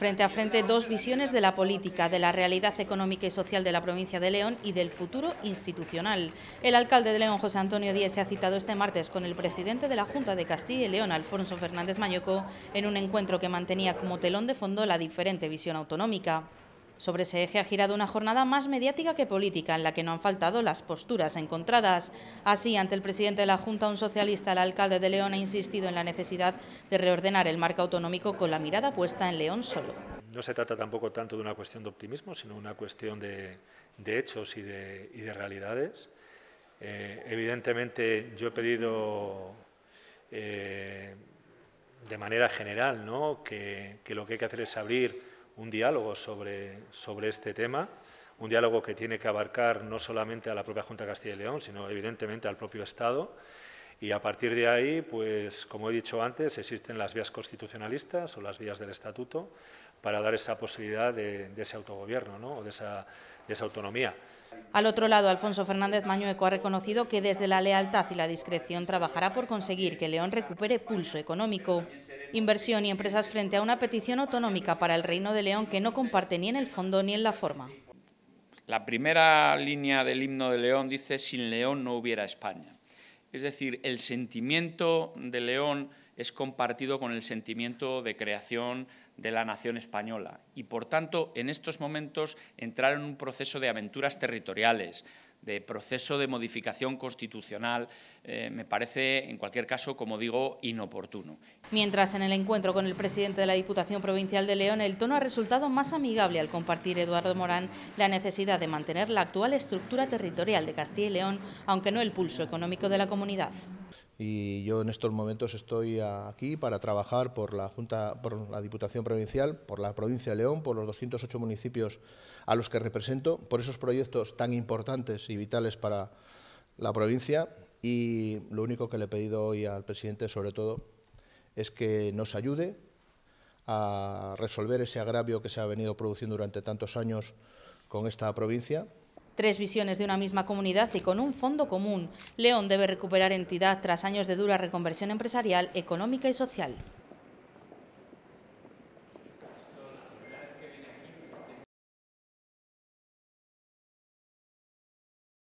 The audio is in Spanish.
frente a frente dos visiones de la política, de la realidad económica y social de la provincia de León y del futuro institucional. El alcalde de León, José Antonio Díez, se ha citado este martes con el presidente de la Junta de Castilla y León, Alfonso Fernández Mañoco, en un encuentro que mantenía como telón de fondo la diferente visión autonómica. Sobre ese eje ha girado una jornada más mediática que política, en la que no han faltado las posturas encontradas. Así, ante el presidente de la Junta, un socialista, el alcalde de León, ha insistido en la necesidad de reordenar el marco autonómico con la mirada puesta en León solo. No se trata tampoco tanto de una cuestión de optimismo, sino una cuestión de, hechos y de, realidades. Eh, evidentemente, yo he pedido eh, de manera general ¿no? que, que lo que hay que hacer es abrir un diálogo sobre, sobre este tema, un diálogo que tiene que abarcar no solamente a la propia Junta de Castilla y León, sino evidentemente al propio Estado y a partir de ahí, pues como he dicho antes, existen las vías constitucionalistas o las vías del estatuto para dar esa posibilidad de, ese autogobierno o de esa autonomía. Al otro lado, Alfonso Fernández Mañueco ha reconocido que desde la lealtad y la discreción trabajará por conseguir que León recupere pulso económico, inversión y empresas frente a una petición autonómica para el Reino de León que no comparte ni en el fondo ni en la forma. La primera línea del himno de León dice, sin León no hubiera España. Es decir, el sentimiento de León es compartido con el sentimiento de creación de la nación española y, por tanto, en estos momentos entrar en un proceso de aventuras territoriales, de proceso de modificación constitucional eh, me parece, en cualquier caso, como digo, inoportuno. Mientras en el encuentro con el presidente de la Diputación Provincial de León, el tono ha resultado más amigable al compartir Eduardo Morán la necesidad de mantener la actual estructura territorial de Castilla y León, aunque no el pulso económico de la comunidad y yo en estos momentos estoy aquí para trabajar por la Junta, por la Diputación Provincial, por la provincia de León, por los 208 municipios a los que represento, por esos proyectos tan importantes y vitales para la provincia y lo único que le he pedido hoy al presidente, sobre todo, es que nos ayude a resolver ese agravio que se ha venido produciendo durante tantos años con esta provincia, Tres visiones de una misma comunidad y con un fondo común, León debe recuperar entidad tras años de dura reconversión empresarial, económica y social.